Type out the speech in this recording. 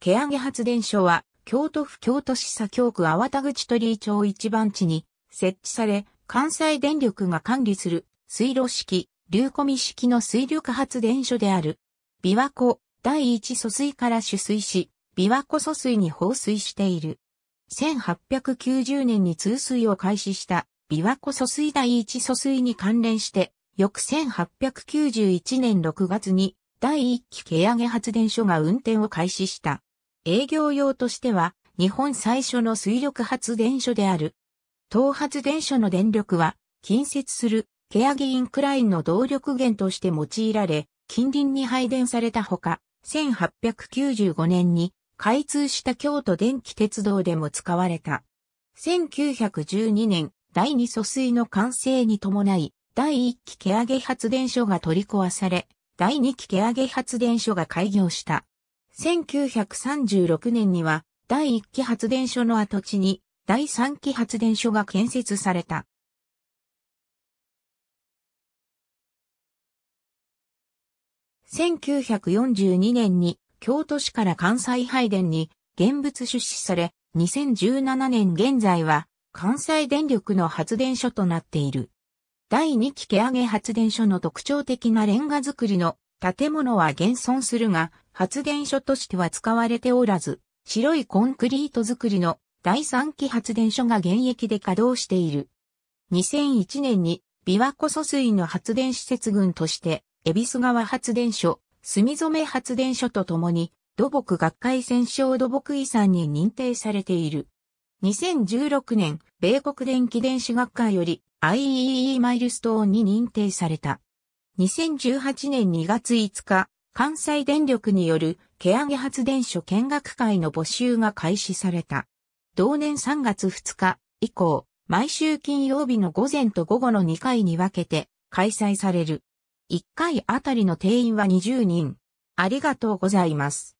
ケ上ゲ発電所は、京都府京都市左京区粟田口鳥居町一番地に設置され、関西電力が管理する水路式、流込み式の水力発電所である。琵琶湖第一疎水から取水し、琵琶湖疎水に放水している。1890年に通水を開始した琵琶湖疎水第一疎水に関連して、翌1891年6月に第一期ケ上ゲ発電所が運転を開始した。営業用としては日本最初の水力発電所である。東発電所の電力は近接するケアギインクラインの動力源として用いられ、近隣に配電されたほか、1895年に開通した京都電気鉄道でも使われた。1912年、第二疎水の完成に伴い、第1期ケアゲ発電所が取り壊され、第2期ケアゲ発電所が開業した。1936年には第1期発電所の跡地に第3期発電所が建設された。1942年に京都市から関西配電に現物出資され、2017年現在は関西電力の発電所となっている。第2期毛上げ発電所の特徴的なレンガ造りの建物は現存するが、発電所としては使われておらず、白いコンクリート作りの第3期発電所が現役で稼働している。2001年に琵琶湖疎水の発電施設群として、恵比寿川発電所、住染発電所とともに、土木学会戦勝土木遺産に認定されている。2016年、米国電気電子学会より IEEE マイルストーンに認定された。2018年2月5日、関西電力による毛上げ発電所見学会の募集が開始された。同年3月2日以降、毎週金曜日の午前と午後の2回に分けて開催される。1回あたりの定員は20人。ありがとうございます。